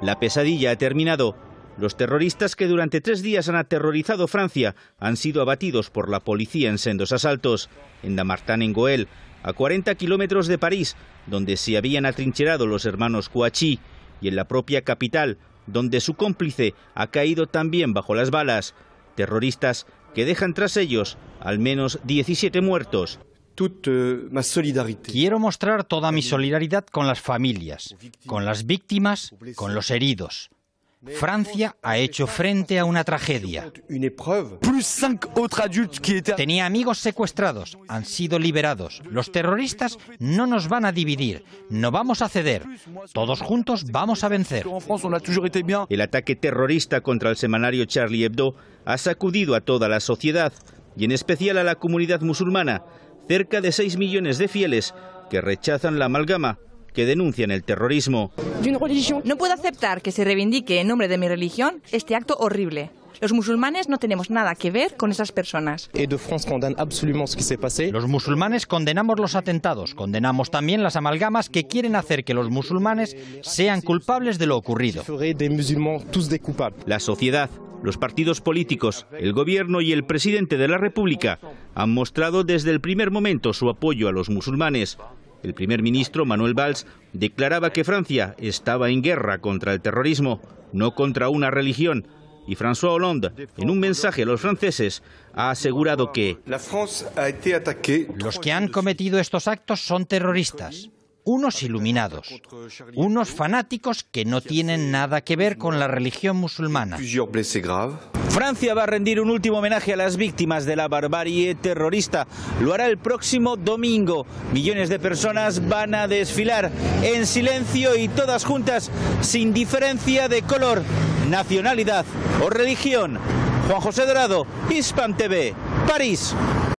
La pesadilla ha terminado. Los terroristas que durante tres días han aterrorizado Francia han sido abatidos por la policía en sendos asaltos. En Damartán, en Goel, a 40 kilómetros de París, donde se habían atrincherado los hermanos Kouachi, y en la propia capital, donde su cómplice ha caído también bajo las balas. Terroristas que dejan tras ellos al menos 17 muertos Euh, Quiero mostrar toda mi solidaridad con las familias, con las víctimas, con los heridos. Francia ha hecho frente a una tragedia. Tenía amigos secuestrados, han sido liberados. Los terroristas no nos van a dividir, no vamos a ceder. Todos juntos vamos a vencer. El ataque terrorista contra el semanario Charlie Hebdo ha sacudido a toda la sociedad y en especial a la comunidad musulmana cerca de 6 millones de fieles que rechazan la amalgama que denuncian el terrorismo. No puedo aceptar que se reivindique en nombre de mi religión este acto horrible. Los musulmanes no tenemos nada que ver con esas personas. Los musulmanes condenamos los atentados, condenamos también las amalgamas que quieren hacer que los musulmanes sean culpables de lo ocurrido. La sociedad los partidos políticos, el gobierno y el presidente de la República han mostrado desde el primer momento su apoyo a los musulmanes. El primer ministro Manuel Valls declaraba que Francia estaba en guerra contra el terrorismo, no contra una religión. Y François Hollande, en un mensaje a los franceses, ha asegurado que los que han cometido estos actos son terroristas unos iluminados, unos fanáticos que no tienen nada que ver con la religión musulmana. Francia va a rendir un último homenaje a las víctimas de la barbarie terrorista. Lo hará el próximo domingo. Millones de personas van a desfilar en silencio y todas juntas, sin diferencia de color, nacionalidad o religión. Juan José Dorado, Hispan TV, París.